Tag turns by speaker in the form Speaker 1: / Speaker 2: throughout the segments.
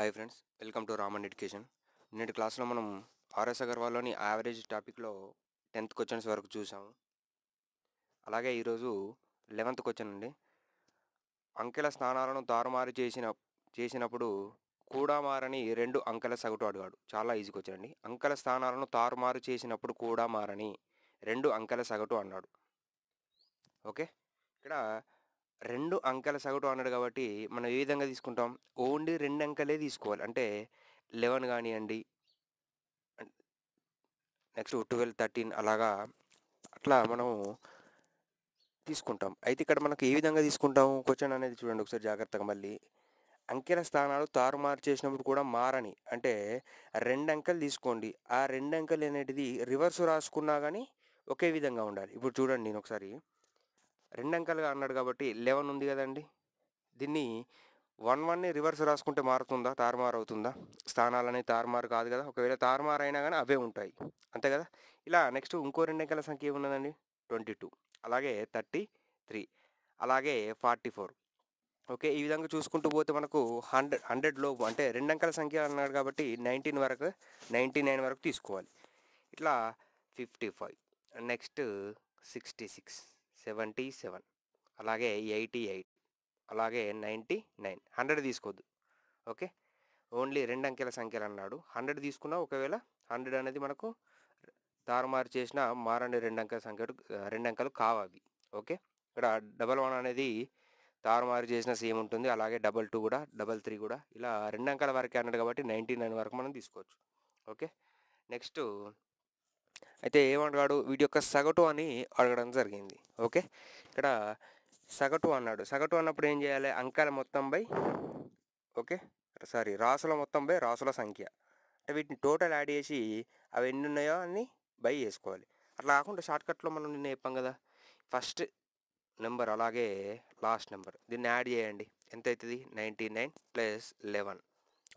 Speaker 1: hi friends welcome to Raman education నేటి క్లాస్లో మనం ఆర్ఎస్ అగర్వాల్లోని యావరేజ్ టాపిక్లో టెన్త్ క్వశ్చన్స్ వరకు చూసాము అలాగే ఈరోజు లెవెంత్ క్వశ్చన్ అండి అంకెల స్థానాలను తారుమారు చేసిన చేసినప్పుడు కూడా మారని రెండు అంకెల సగటు అడిగాడు చాలా ఈజీ క్వశ్చన్ అండి అంకెల స్థానాలను తారుమారు చేసినప్పుడు కూడా మారని రెండు అంకెల సగటు అన్నాడు ఓకే ఇక్కడ రెండు అంకెల సగటు అన్నాడు కాబట్టి మనం ఏ విధంగా తీసుకుంటాం ఓన్లీ రెండు అంకెలే తీసుకోవాలి అంటే లెవెన్ కానివ్వండి నెక్స్ట్ ట్వెల్వ్ థర్టీన్ అలాగా అట్లా మనము తీసుకుంటాం అయితే ఇక్కడ మనకు ఏ విధంగా తీసుకుంటాం క్వశ్చన్ అనేది చూడండి ఒకసారి జాగ్రత్తగా మళ్ళీ అంకెల స్థానాలు తారుమారు చేసినప్పుడు కూడా మారని అంటే రెండు అంకెలు తీసుకోండి ఆ రెండు అంకెలు అనేటిది రివర్స్ రాసుకున్నా కానీ ఒకే విధంగా ఉండాలి ఇప్పుడు చూడండి నేను ఒకసారి రెండు అంకెలుగా అన్నాడు కాబట్టి లెవెన్ ఉంది కదండి దీన్ని వన్ వన్ని రివర్స్ రాసుకుంటే మారుతుందా తారుమారు అవుతుందా స్థానాలు అనేవి తారుమారు కాదు కదా ఒకవేళ తారుమారు అయినా కానీ అవే ఉంటాయి అంతే కదా ఇలా నెక్స్ట్ ఇంకో రెండు అంకెల సంఖ్య ఏమున్నదండి ట్వంటీ టూ అలాగే థర్టీ త్రీ అలాగే ఫార్టీ ఫోర్ ఓకే ఈ విధంగా చూసుకుంటూ పోతే మనకు హండ్రెడ్ హండ్రెడ్ లోపు అంటే రెండు అంకెల సంఖ్య అన్నాడు కాబట్టి నైన్టీన్ వరకు నైంటీ నైన్ వరకు తీసుకోవాలి ఇట్లా fifty five next sixty six seventy seven అలాగే ఎయిటీ ఎయిట్ అలాగే నైంటీ నైన్ హండ్రెడ్ తీసుకోవద్దు ఓకే ఓన్లీ రెండు అంకెల సంఖ్యలు అన్నాడు హండ్రెడ్ తీసుకున్నా ఒకవేళ హండ్రెడ్ అనేది మనకు తారుమారు చేసిన మారండి రెండు అంకెల సంఖ్యలు రెండు అంకెలు కావాలి ఓకే ఇక్కడ డబల్ వన్ అనేది తారుమారు చేసిన సేమ్ ఉంటుంది అలాగే డబల్ టూ కూడా డబల్ త్రీ కూడా ఇలా రెండు అంకెల వరకే అన్నాడు కాబట్టి నైంటీ నైన్ వరకు మనం తీసుకోవచ్చు ఓకే నెక్స్ట్ అయితే ఏమంటాడు వీడి యొక్క సగటు అని అడగడం జరిగింది ఓకే ఇక్కడ సగటు అన్నాడు సగటు అన్నప్పుడు ఏం చేయాలి అంకాల మొత్తం బై ఓకే సారీ రాసుల మొత్తం బై రాసుల సంఖ్య అంటే వీటిని టోటల్ యాడ్ చేసి అవి ఎన్ని ఉన్నాయో అని బై చేసుకోవాలి అట్లా కాకుండా షార్ట్కట్లో మనం నిన్న చెప్పాం కదా ఫస్ట్ నెంబర్ అలాగే లాస్ట్ నెంబర్ దీన్ని యాడ్ చేయండి ఎంత అవుతుంది ninety nine plus eleven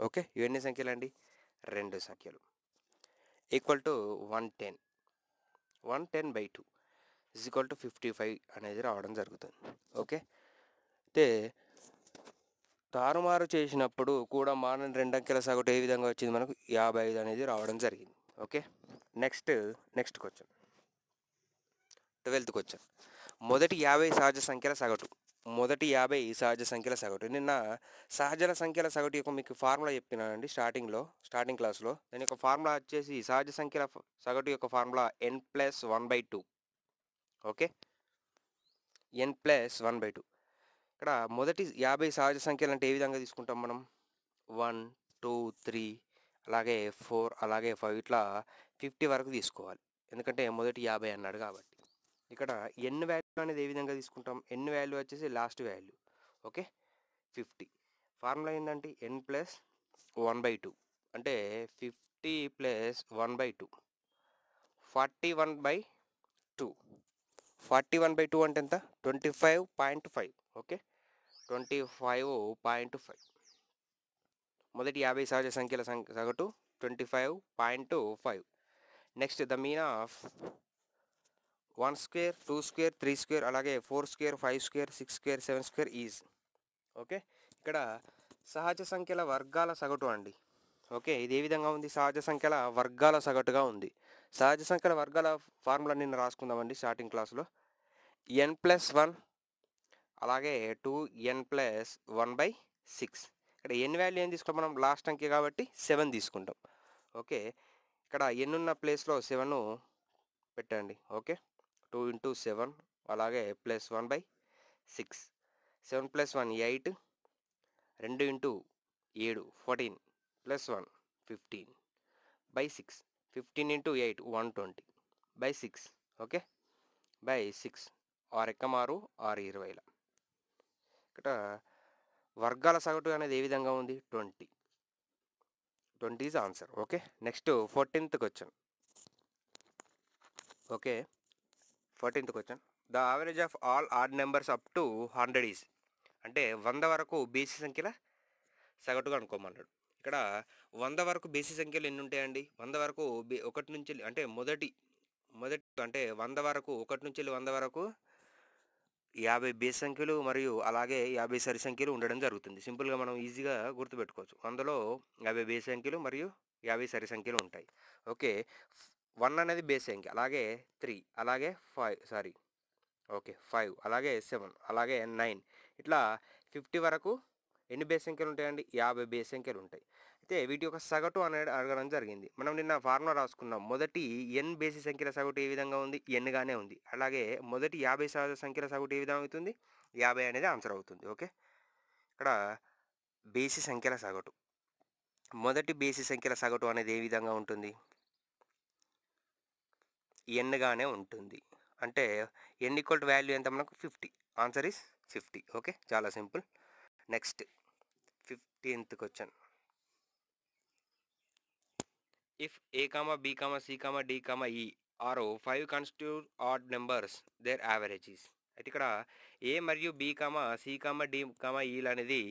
Speaker 1: okay ఇవన్నీ సంఖ్యలు అండి రెండు సంఖ్యలు equal to one ten one ten by two is equal to fifty five అనేది రావడం జరుగుతుంది ఓకే అయితే తారుమారు చేసినప్పుడు కూడా మారని రెండు అంకెల సగటు ఏ విధంగా వచ్చింది మనకు యాభై ఐదు అనేది రావడం జరిగింది okay next next question twelfth question మొదటి యాభై సహజ సంఖ్యల సగటు మొదటి యాభై సహజ సంఖ్యల సగటు నిన్న సహజల సంఖ్యల సగటు యొక్క మీకు ఫార్ములా చెప్పినానండి స్టార్టింగ్లో స్టార్టింగ్ క్లాస్లో దాని యొక్క ఫార్ములా వచ్చేసి సహజ సంఖ్యల సగటు యొక్క formula n plus one by two okay n plus one by two ఇక్కడ మొదటి యాభై సహజ సంఖ్యలు అంటే ఏ విధంగా తీసుకుంటాం మనం వన్ టూ త్రీ అలాగే ఫోర్ అలాగే ఫైవ్ ఇట్లా ఫిఫ్టీ వరకు తీసుకోవాలి ఎందుకంటే మొదటి యాభై అన్నాడు కాబట్టి ఇక్కడ ఎన్ వాల్యూ అనేది ఏ విధంగా తీసుకుంటాం ఎన్ వాల్యూ వచ్చేసి last value okay fifty formula ఏంటంటే n plus one by two అంటే fifty plus one by two forty one by two forty one by two అంటే ఎంత twenty five point five okay twenty five point five మొదటి యాభై సహజ సంఖ్యల సంఖ్య సగటు twenty five point five next the mean of one square two square three square అలాగే four square five square six square seven square is okay ఇక్కడ సహజ సంఖ్యల వర్గాల సగటు అండి ఓకే ఇది ఏ విధంగా ఉంది సహజ సంఖ్యల వర్గాల సగటుగా ఉంది సహజ సంఖ్యల వర్గాల ఫార్ములా నిన్న రాసుకుందామండి స్టార్టింగ్ క్లాస్లో ఎన్ ప్లస్ వన్ అలాగే two n plus one by six ఇక్కడ ఎన్ వాల్యూ ఏం తీసుకుంటాం మనం లాస్ట్ అంకె కాబట్టి సెవెన్ తీసుకుంటాం ఓకే ఇక్కడ ఎన్ ఉన్న ప్లేస్లో సెవెన్ పెట్టండి ఓకే టూ ఇంటూ సెవెన్ అలాగే plus one by six seven plus one eight రెండు ఇంటూ ఏడు fourteen plus one fifteen by six fifteen into eight one twenty by six okay by six ఆరు ఎక్కమారు ఆరు ఇరవైల ఇక్కడ వర్గాల సగటు అనేది ఏ విధంగా ఉంది twenty twenty is answer okay next fourteenth question okay fourteenth question the average of all odd numbers up to hundred is అంటే వంద వరకు బీసీ సంఖ్యల సగటుగా అనుకోమన్నాడు ఇక్కడ వంద వరకు బీసీ సంఖ్యలు ఎన్ని ఉంటాయండి వంద వరకు ఒకటి నుంచి అంటే మొదటి మొదటి అంటే వంద వరకు ఒకటి నుంచి వంద వరకు యాభై బీసీ సంఖ్యలు మరియు అలాగే యాభై సరి సంఖ్యలు ఉండడం జరుగుతుంది సింపుల్గా మనం ఈజీగా గుర్తుపెట్టుకోవచ్చు అందులో యాభై బీసీ సంఖ్యలు మరియు యాభై సరి సంఖ్యలు ఉంటాయి ఓకే వన్ అనేది బేస్ సంఖ్య అలాగే త్రీ అలాగే ఫైవ్ సారీ ఓకే ఫైవ్ అలాగే సెవెన్ అలాగే నైన్ ఇట్లా ఫిఫ్టీ వరకు ఎన్ని బేస్ సంఖ్యలు ఉంటాయండి యాభై బేస్ సంఖ్యలు ఉంటాయి అయితే వీటి యొక్క సగటు అనేది అడగడం జరిగింది మనం నిన్న ఫార్ములా రాసుకున్నాం మొదటి ఎన్ బేసి సంఖ్యల సగటు ఏ విధంగా ఉంది ఎన్గానే ఉంది అలాగే మొదటి యాభై సహజ సంఖ్యల సగటు ఏ విధంగా అవుతుంది యాభై అనేది ఆన్సర్ అవుతుంది ఓకే ఇక్కడ బేసి సంఖ్యల సగటు మొదటి బేసి సంఖ్యల సగటు అనేది ఏ విధంగా ఉంటుంది ఎన్గానే ఉంటుంది అంటే ఎన్ ఈక్వల్ టు వాల్యూ ఎంత మనకు fifty answer is fifty okay చాలా simple next fifteenth question if a comma b comma c comma d comma e e five constitute odd numbers their averages అయితే ఇక్కడ ఏ మరియు b comma c comma d comma ఈలు e అనేది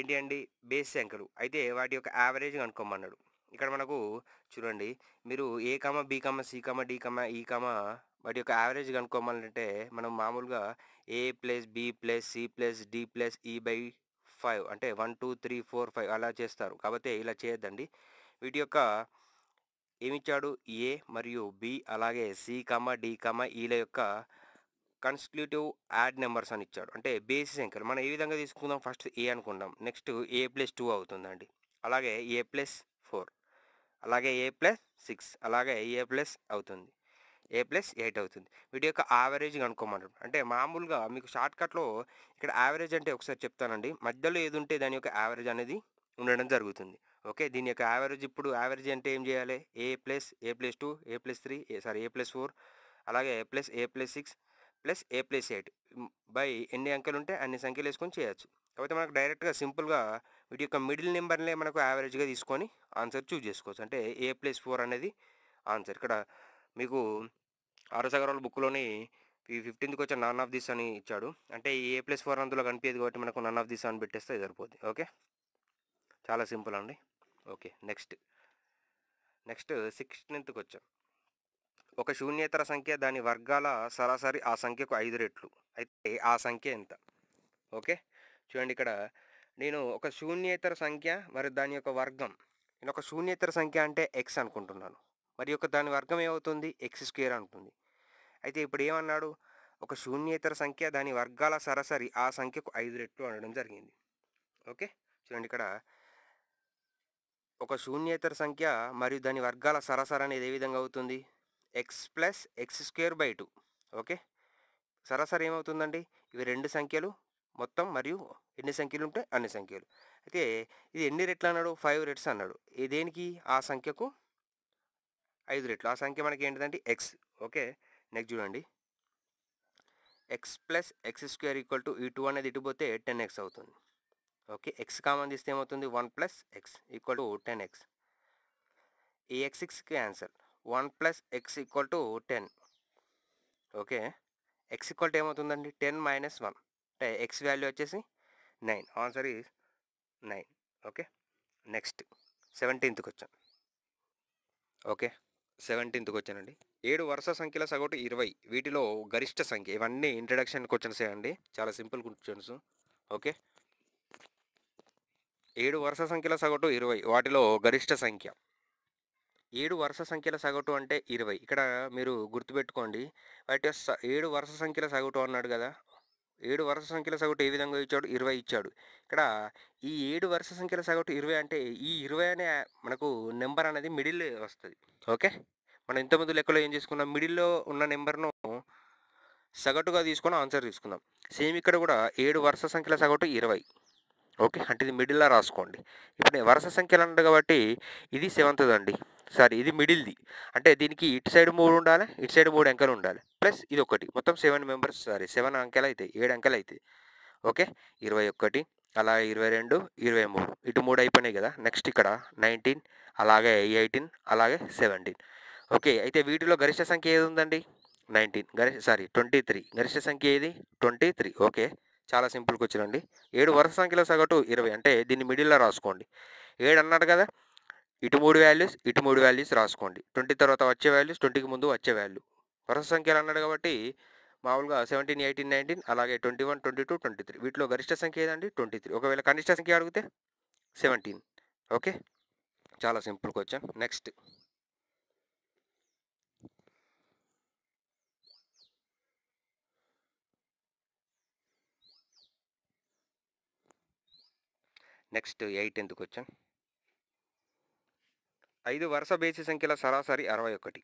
Speaker 1: ఏంటి అండి base అంకెలు అయితే వాటి యొక్క యావరేజ్ కనుక్కోమన్నాడు ఇక్కడ మనకు చూడండి మీరు a comma b comma c comma d comma e comma వాటి యొక్క యావరేజ్ కనుక్కోమాలంటే మనం మామూలుగా a plus b plus c plus d plus e by five అంటే one two three four five అలా చేస్తారు కాబట్టి ఇలా చేయొద్దండి వీటి యొక్క ఏమిచ్చాడు ఏ మరియు బి అలాగే సి కామ డి కామ ఈల యొక్క కన్స్క్లూటివ్ యాడ్ నెంబర్స్ అని ఇచ్చాడు అంటే బేసి సంఖ్యలు మనం ఏ విధంగా తీసుకుందాం ఫస్ట్ ఏ అనుకుందాం నెక్స్ట్ ఏ ప్లస్ టూ అవుతుందండి అలాగే ఏ ప్లస్ ఫోర్ అలాగే ఏ ప్లస్ సిక్స్ అలాగే ఏ ప్లస్ అవుతుంది ఏ ప్లస్ ఎయిట్ అవుతుంది వీటి యొక్క యావరేజ్ కనుక్కోమంటాం అంటే మామూలుగా మీకు షార్ట్కట్లో ఇక్కడ యావరేజ్ అంటే ఒకసారి చెప్తానండి మధ్యలో ఏది ఉంటే దాని యొక్క యావరేజ్ అనేది ఉండడం జరుగుతుంది ఓకే దీని యొక్క యావరేజ్ ఇప్పుడు యావరేజ్ అంటే ఏం చేయాలి a plus a plus two a plus three a sorry a plus four అలాగే a plus a plus six plus a plus eight by ఎన్ని అంకెలు ఉంటే అన్ని సంఖ్యలు వేసుకొని చేయొచ్చు కాబట్టి మనకు డైరెక్ట్గా సింపుల్గా వీటి యొక్క మిడిల్ నెంబర్నే మనకు యావరేజ్గా తీసుకొని ఆన్సర్ చూజ్ చేసుకోవచ్చు అంటే ఏ ప్లస్ ఫోర్ అనేది ఆన్సర్ ఇక్కడ మీకు వాళ్ళ బుక్లోని ఈ ఫిఫ్టీన్త్కి వచ్చే నన్ ఆఫ్ దిస్ అని ఇచ్చాడు అంటే ఏ ప్లస్ ఫోర్ అందులో కనిపించదు కాబట్టి మనకు నన్ ఆఫ్ దిస్ అని పెట్టేస్తే సరిపోద్ది ఓకే చాలా సింపుల్ అండి ఓకే నెక్స్ట్ నెక్స్ట్ సిక్స్టీన్త్కి వచ్చాం ఒక శూన్యేతర సంఖ్య దాని వర్గాల సరాసరి ఆ సంఖ్యకు ఐదు రెట్లు అయితే ఆ సంఖ్య ఎంత ఓకే చూడండి ఇక్కడ నేను ఒక శూన్యేతర సంఖ్య మరియు దాని యొక్క వర్గం నేను ఒక శూన్యేతర సంఖ్య అంటే ఎక్స్ అనుకుంటున్నాను మరి యొక్క దాని వర్గం ఏమవుతుంది ఎక్స్ స్క్వేర్ అంటుంది అయితే ఇప్పుడు ఏమన్నాడు ఒక శూన్యేతర సంఖ్య దాని వర్గాల సరాసరి ఆ సంఖ్యకు ఐదు రెట్లు అనడం జరిగింది ఓకే చూడండి ఇక్కడ ఒక శూన్యేతర సంఖ్య మరియు దాని వర్గాల సరాసరి అనేది ఏ విధంగా అవుతుంది x plus x square by two okay సరాసరి ఏమవుతుందండి ఇవి రెండు సంఖ్యలు మొత్తం మరియు ఎన్ని సంఖ్యలు ఉంటాయి అన్ని సంఖ్యలు అయితే ఇది ఎన్ని రెట్లు అన్నాడు ఫైవ్ రెట్స్ అన్నాడు దేనికి ఆ సంఖ్యకు ఐదు రెట్లు ఆ సంఖ్య మనకి ఏంటిదంటే ఎక్స్ ఓకే నెక్స్ట్ చూడండి x plus x square equal to ఈ టూ అనేది ఇటుపోతే టెన్ ఎక్స్ అవుతుంది ఓకే ఎక్స్ కామన్ తీస్తే ఏమవుతుంది one plus x equal to ten x ఈ ఎక్స్ సిక్స్కి answer one plus x equal to ten okay x equal to ఏమవుతుందండి ten minus one x value వచ్చేసి నైన్ ఆన్సర్ ఈ nine okay next సెవెంటీన్త్కి వచ్చాను okay సెవెంటీన్త్కి వచ్చానండి ఏడు వరుస సంఖ్యల సగటు ఇరవై వీటిలో గరిష్ట సంఖ్య ఇవన్నీ ఇంట్రడక్షన్ క్వశ్చన్స్ అండి చాలా సింపుల్ క్వశ్చన్స్ ఓకే ఏడు వరుస సంఖ్యల సగటు ఇరవై వాటిలో గరిష్ట సంఖ్య ఏడు వరుస సంఖ్యల సగటు అంటే ఇరవై ఇక్కడ మీరు గుర్తుపెట్టుకోండి వాటి ఏడు వరుస సంఖ్యల సగటు అన్నాడు కదా ఏడు వరుస సంఖ్యల సగటు ఏ విధంగా ఇచ్చాడు ఇరవై ఇచ్చాడు ఇక్కడ ఈ ఏడు వరుస సంఖ్యల సగటు ఇరవై అంటే ఈ ఇరవై అనే మనకు నెంబర్ అనేది మిడిల్ వస్తుంది ఓకే మనం ఇంతకుముందు లెక్కలో ఏం చేసుకున్నాం మిడిల్లో ఉన్న నెంబర్ను సగటుగా తీసుకొని ఆన్సర్ తీసుకుందాం సేమ్ ఇక్కడ కూడా ఏడు వరుస సంఖ్యల సగటు ఇరవై ఓకే అంటే ఇది మిడిల్లో రాసుకోండి ఇప్పుడు వరుస సంఖ్యలు అంటారు కాబట్టి ఇది సెవెంత్ అండి సారీ ఇది మిడిల్ది అంటే దీనికి ఇటు సైడ్ మూడు ఉండాలి ఇటు సైడ్ మూడు అంకెలు ఉండాలి ప్లస్ ఇది ఒకటి మొత్తం సెవెన్ మెంబర్స్ సారీ సెవెన్ అంకెలు అవుతాయి ఏడు అంకెలు అవుతాయి ఓకే ఇరవై ఒకటి అలా ఇరవై రెండు ఇరవై మూడు ఇటు మూడు అయిపోయినాయి కదా నెక్స్ట్ ఇక్కడ నైన్టీన్ అలాగే ఎయిటీన్ అలాగే సెవెంటీన్ ఓకే అయితే వీటిలో గరిష్ట సంఖ్య ఏది ఉందండి నైన్టీన్ గరిష్ట సారీ ట్వంటీ త్రీ గరిష్ట సంఖ్య ఏది ట్వంటీ త్రీ ఓకే చాలా సింపుల్గా వచ్చినండి ఏడు వరుస సంఖ్యలో సగటు ఇరవై అంటే దీన్ని మిడిల్లో రాసుకోండి ఏడు అన్నాడు కదా ఇటు మూడు వాల్యూస్ ఇటు మూడు వాల్యూస్ రాసుకోండి ట్వంటీ తర్వాత వచ్చే వాల్యూస్ ట్వంటీకి ముందు వచ్చే వాల్యూ వరుస సంఖ్యలు అన్నాడు కాబట్టి మామూలుగా సెవెంటీన్ ఎయిటీన్ నైన్టీన్ అలాగే twenty one twenty two twenty three వీటిలో గరిష్ట సంఖ్య ఏదండి ట్వంటీ త్రీ ఒకవేళ కనిష్ట సంఖ్య అడిగితే సెవెంటీన్ ఓకే చాలా simple question next next eighteenth question ఐదు వరుస బేసి సంఖ్యల సరాసరి అరవై ఒకటి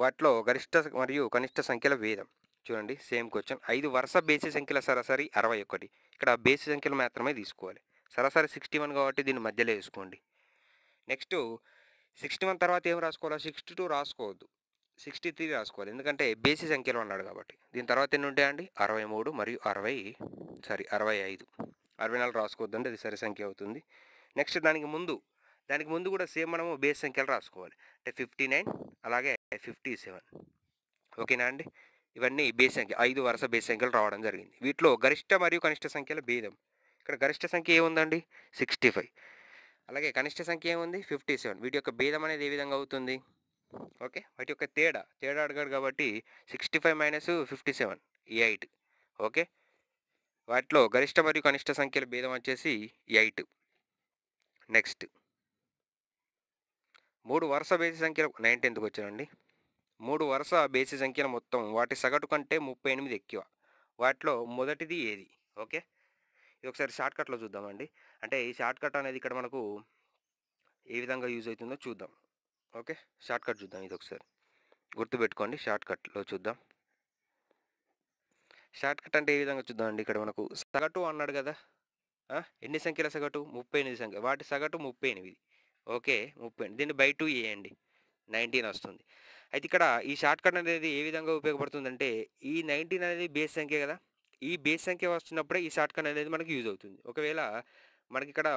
Speaker 1: వాటిలో గరిష్ట మరియు కనిష్ట సంఖ్యల వేదం చూడండి సేమ్ క్వశ్చన్ ఐదు వరుస బేసి సంఖ్యల సరాసరి అరవై ఒకటి ఇక్కడ బేసి సంఖ్యలు మాత్రమే తీసుకోవాలి సరాసరి సిక్స్టీ వన్ కాబట్టి దీన్ని మధ్యలో వేసుకోండి నెక్స్ట్ సిక్స్టీ వన్ తర్వాత ఏం రాసుకోవాలి సిక్స్టీ టూ రాసుకోవద్దు సిక్స్టీ త్రీ రాసుకోవాలి ఎందుకంటే బేసి సంఖ్యలో అన్నాడు కాబట్టి దీని తర్వాత ఎన్ని ఉంటాయండి అరవై మూడు మరియు అరవై సారీ అరవై ఐదు అరవై నాలుగు రాసుకోవద్దండి అది సరి సంఖ్య అవుతుంది నెక్స్ట్ దానికి ముందు దానికి ముందు కూడా సేమ్ మనము బేస్ సంఖ్యలు రాసుకోవాలి అంటే ఫిఫ్టీ నైన్ అలాగే ఫిఫ్టీ సెవెన్ ఓకేనా అండి ఇవన్నీ బేస్ సంఖ్య ఐదు వరుస బేస్ సంఖ్యలు రావడం జరిగింది వీటిలో గరిష్ట మరియు కనిష్ట సంఖ్యల భేదం ఇక్కడ గరిష్ట సంఖ్య ఏముందండి సిక్స్టీ ఫైవ్ అలాగే కనిష్ట సంఖ్య ఏముంది ఫిఫ్టీ సెవెన్ వీటి యొక్క భేదం అనేది ఏ విధంగా అవుతుంది ఓకే వాటి యొక్క తేడా తేడా అడిగాడు కాబట్టి sixty five minus fifty seven ఈ ఎయిట్ ఓకే వాటిలో గరిష్ట మరియు కనిష్ట సంఖ్యల భేదం వచ్చేసి ఎయిట్ నెక్స్ట్ మూడు వరుస బేసి సంఖ్యలు నైన్టీన్త్కి వచ్చానండి మూడు వరుస బేసి సంఖ్యల మొత్తం వాటి సగటు కంటే ముప్పై ఎనిమిది ఎక్కువ వాటిలో మొదటిది ఏది ఓకే ఇది ఒకసారి షార్ట్కట్లో చూద్దామండి అంటే ఈ షార్ట్కట్ అనేది ఇక్కడ మనకు ఏ విధంగా యూజ్ అవుతుందో చూద్దాం ఓకే షార్ట్కట్ చూద్దాం ఇది ఒకసారి గుర్తుపెట్టుకోండి షార్ట్కట్లో చూద్దాం షార్ట్కట్ అంటే ఏ విధంగా చూద్దామండి ఇక్కడ మనకు సగటు అన్నాడు కదా ఎన్ని సంఖ్యల సగటు ముప్పై ఎనిమిది సంఖ్య వాటి సగటు ముప్పై ఎనిమిది ఓకే ముప్పై దీన్ని బై టూ వేయండి నైన్టీన్ వస్తుంది అయితే ఇక్కడ ఈ షార్ట్ కట్ అనేది ఏ విధంగా ఉపయోగపడుతుందంటే ఈ నైన్టీన్ అనేది బేస్ సంఖ్య కదా ఈ బేస్ సంఖ్య వస్తున్నప్పుడే ఈ షార్ట్ కట్ అనేది మనకి యూజ్ అవుతుంది ఒకవేళ మనకి ఇక్కడ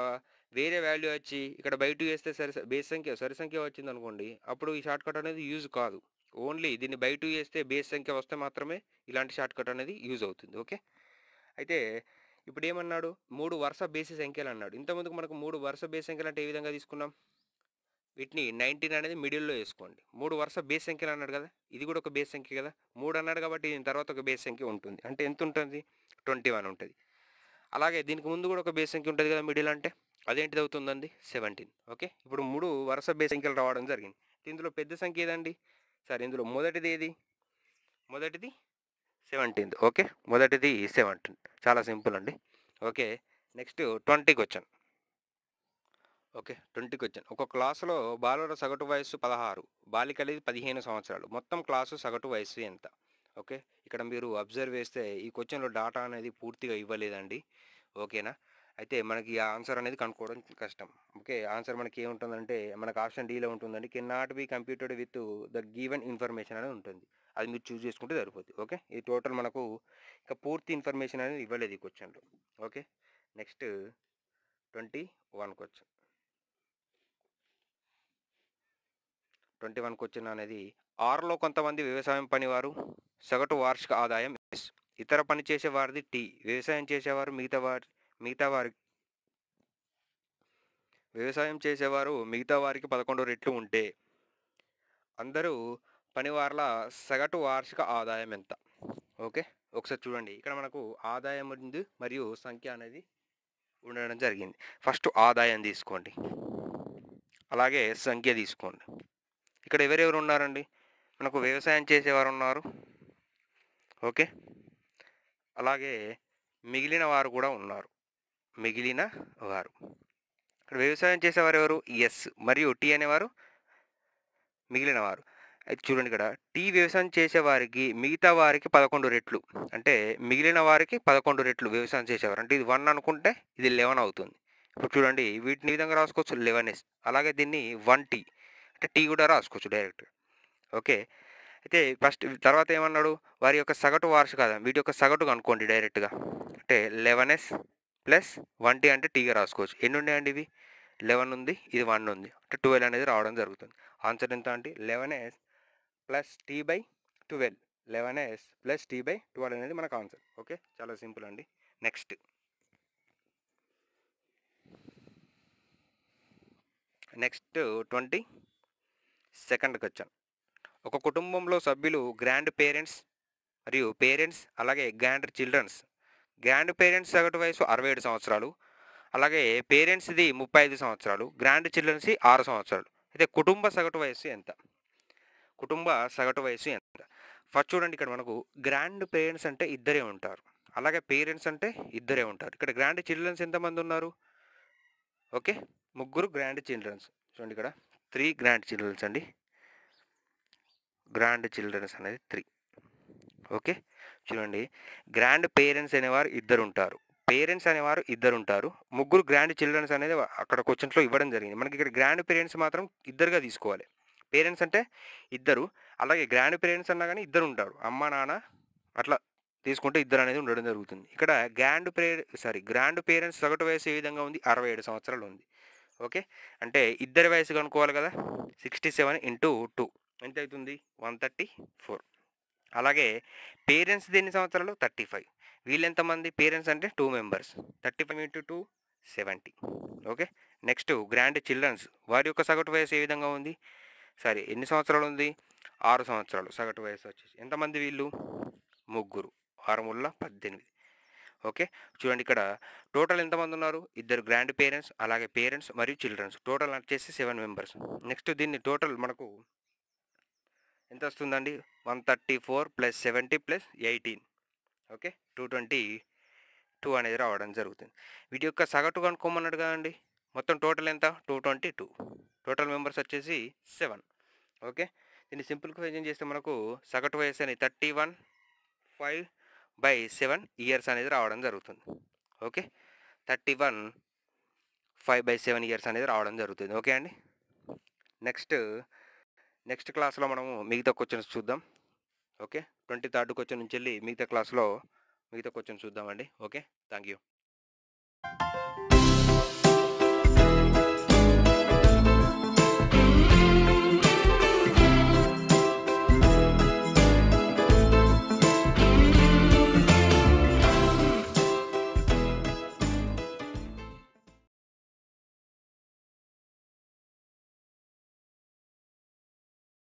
Speaker 1: వేరే వాల్యూ వచ్చి ఇక్కడ బై టూ వేస్తే సరి బేస్ సంఖ్య సరి సంఖ్య వచ్చింది అనుకోండి అప్పుడు ఈ షార్ట్ కట్ అనేది యూజ్ కాదు ఓన్లీ దీన్ని బై టూ వేస్తే బేస్ సంఖ్య వస్తే మాత్రమే ఇలాంటి షార్ట్ కట్ అనేది యూజ్ అవుతుంది ఓకే అయితే ఇప్పుడు ఏమన్నాడు మూడు వరుస బేసి సంఖ్యలు అన్నాడు ఇంతకుముందుకు మనకు మూడు వరుస బేసి సంఖ్యలు అంటే ఏ విధంగా తీసుకున్నాం వీటిని నైన్టీన్ అనేది మిడిల్లో వేసుకోండి మూడు వరుస బేస్ సంఖ్యలు అన్నాడు కదా ఇది కూడా ఒక బేస్ సంఖ్య కదా మూడు అన్నాడు కాబట్టి దీని తర్వాత ఒక బేస్ సంఖ్య ఉంటుంది అంటే ఎంత ఉంటుంది ట్వంటీ వన్ ఉంటుంది అలాగే దీనికి ముందు కూడా ఒక బేస్ సంఖ్య ఉంటుంది కదా మిడిల్ అంటే అదేంటిది అవుతుందండి సెవెంటీన్ ఓకే ఇప్పుడు మూడు వరుస బేస్ సంఖ్యలు రావడం జరిగింది ఇందులో పెద్ద సంఖ్య ఏదండి సరే ఇందులో మొదటిది ఏది మొదటిది సెవెంటీన్త్ ఓకే మొదటిది సెవెంటీన్ చాలా సింపుల్ అండి okay next twenty question okay twenty question ఒక క్లాసులో బాలుల సగటు వయస్సు పదహారు బాలికలది పదిహేను సంవత్సరాలు మొత్తం క్లాసు సగటు వయస్సు ఎంత ఓకే ఇక్కడ మీరు అబ్జర్వ్ చేస్తే ఈ క్వశ్చన్లో డాటా అనేది పూర్తిగా ఇవ్వలేదండి ఓకేనా అయితే మనకి ఆన్సర్ అనేది కనుక్కోవడం కష్టం ఓకే ఆన్సర్ మనకి ఏముంటుందంటే మనకు ఆప్షన్ డీలో ఉంటుందండి can not be computed with the given information అనేది ఉంటుంది అది మీరు చూస్ చేసుకుంటే సరిపోతుంది ఓకే ఇది టోటల్ మనకు ఇక పూర్తి ఇన్ఫర్మేషన్ అనేది ఇవ్వలేదు ఈ క్వశ్చన్లో okay next twenty one question twenty one question అనేది ఆరులో కొంతమంది వ్యవసాయం పనివారు సగటు వార్షిక ఆదాయం ఎస్ ఇతర పని చేసేవారిది టీ వ్యవసాయం చేసేవారు మిగతా వారి మిగతా వారి వ్యవసాయం చేసేవారు మిగతా వారికి పదకొండు రెట్లు ఉంటే అందరూ పనివార్ల సగటు వార్షిక ఆదాయం ఎంత ఓకే ఒకసారి చూడండి ఇక్కడ మనకు ఆదాయం ఉంది మరియు సంఖ్య అనేది ఉండడం జరిగింది ఫస్ట్ ఆదాయం తీసుకోండి అలాగే సంఖ్య తీసుకోండి ఇక్కడ ఎవరెవరు ఉన్నారండి మనకు వ్యవసాయం చేసేవారు ఉన్నారు ఓకే అలాగే మిగిలిన వారు కూడా ఉన్నారు మిగిలిన వారు ఇక్కడ వ్యవసాయం చేసేవారు ఎవరు ఎస్ మరియు టీ అనేవారు మిగిలిన వారు అయితే చూడండి ఇక్కడ టీ వ్యవసాయం చేసేవారికి మిగతా వారికి పదకొండు రెట్లు అంటే మిగిలిన వారికి పదకొండు రెట్లు వ్యవసాయం చేసేవారు అంటే ఇది వన్ అనుకుంటే ఇది లెవెన్ అవుతుంది ఇప్పుడు చూడండి వీటిని విధంగా రాసుకోవచ్చు లెవెన్ ఎస్ అలాగే దీన్ని వన్ టీ అంటే టీ కూడా రాసుకోవచ్చు డైరెక్ట్ ఓకే అయితే ఫస్ట్ తర్వాత ఏమన్నాడు వారి యొక్క సగటు వార్షిక ఆదాయం వీటి యొక్క సగటు కనుక్కోండి డైరెక్ట్గా అంటే eleven s plus one t అంటే టీగా రాసుకోవచ్చు ఎన్ని ఉన్నాయండి ఇవి లెవెన్ ఉంది ఇది వన్ ఉంది అంటే ట్వెల్వ్ అనేది రావడం జరుగుతుంది ఆన్సర్ ఎంత అంటే eleven s plus t by twelve eleven s plus t by twelve అనేది మనకు ఆన్సర్ ఓకే చాలా సింపుల్ అండి నెక్స్ట్ నెక్స్ట్ ట్వంటీ సెకండ్కి వచ్చాను ఒక కుటుంబంలో సభ్యులు గ్రాండ్ పేరెంట్స్ మరియు పేరెంట్స్ అలాగే గ్రాండ్ చిల్డ్రన్స్ గ్రాండ్ పేరెంట్స్ సగటు వయసు అరవై ఏడు సంవత్సరాలు అలాగే పేరెంట్స్ది ముప్పై ఐదు సంవత్సరాలు గ్రాండ్ చిల్డ్రన్స్ది ఆరు సంవత్సరాలు అయితే కుటుంబ సగటు వయసు ఎంత కుటుంబ సగటు వయసు ఎంత ఫస్ట్ చూడండి ఇక్కడ మనకు గ్రాండ్ పేరెంట్స్ అంటే ఇద్దరే ఉంటారు అలాగే పేరెంట్స్ అంటే ఇద్దరే ఉంటారు ఇక్కడ గ్రాండ్ చిల్డ్రన్స్ ఎంతమంది ఉన్నారు ఓకే ముగ్గురు గ్రాండ్ చిల్డ్రన్స్ చూడండి ఇక్కడ త్రీ గ్రాండ్ చిల్డ్రన్స్ అండి గ్రాండ్ చిల్డ్రన్స్ అనేది త్రీ ఓకే చూడండి గ్రాండ్ పేరెంట్స్ అనేవారు ఇద్దరు ఉంటారు పేరెంట్స్ అనేవారు ఇద్దరు ఉంటారు ముగ్గురు గ్రాండ్ చిల్డ్రన్స్ అనేది అక్కడ క్వశ్చన్స్లో ఇవ్వడం జరిగింది మనకి ఇక్కడ గ్రాండ్ పేరెంట్స్ మాత్రం ఇద్దరుగా తీసుకోవాలి పేరెంట్స్ అంటే ఇద్దరు అలాగే గ్రాండ్ పేరెంట్స్ అన్నా కానీ ఇద్దరు ఉంటారు అమ్మ నాన్న అట్లా తీసుకుంటే ఇద్దరు అనేది ఉండడం జరుగుతుంది ఇక్కడ grand pa sorry grand parents సగటు వయసు ఏ విధంగా ఉంది అరవై ఏడు సంవత్సరాలు ఉంది ఓకే అంటే ఇద్దరి వయసు కనుక్కోవాలి కదా సిక్స్టీ సెవెన్ ఇంటూ టూ ఎంత అవుతుంది వన్ థర్టీ ఫోర్ అలాగే పేరెంట్స్ ఎన్ని సంవత్సరాలు థర్టీ ఫైవ్ వీళ్ళు ఎంతమంది పేరెంట్స్ అంటే two members thirty five into two seventy okay next grand childrens వారి యొక్క సగటు వయసు ఏ విధంగా ఉంది సరే ఎన్ని సంవత్సరాలు ఉంది ఆరు సంవత్సరాలు సగటు వయసు వచ్చేసి ఎంతమంది వీళ్ళు ముగ్గురు ఆరు ముళ్ళ పద్దెనిమిది ఓకే చూడండి ఇక్కడ టోటల్ ఎంతమంది ఉన్నారు ఇద్దరు గ్రాండ్ పేరెంట్స్ అలాగే పేరెంట్స్ మరియు చిల్డ్రన్స్ టోటల్ వచ్చేసి సెవెన్ మెంబర్స్ నెక్స్ట్ దీన్ని టోటల్ మనకు ఎంత వస్తుందండి one thirty four plus seventy plus eighteen okay two twenty two అనేది రావడం జరుగుతుంది వీటి యొక్క సగటు కనుక్కోమన్నాడు కదండి మొత్తం టోటల్ ఎంత two twenty two total members వచ్చేసి సెవెన్ ఓకే దీన్ని క్వశ్చన్ చేస్తే మనకు సగటు వయసు అని thirty one five by seven years అనేది రావడం జరుగుతుంది okay thirty one five by seven years అనేది రావడం జరుగుతుంది ఓకే అండి నెక్స్ట్ నెక్స్ట్ క్లాస్లో మనము మిగతా క్వశ్చన్స్ చూద్దాం ఓకే ట్వంటీ థర్డ్ క్వశ్చన్ నుంచి వెళ్ళి మిగతా క్లాస్లో మిగతా క్వశ్చన్ చూద్దామండి ఓకే థ్యాంక్ యూ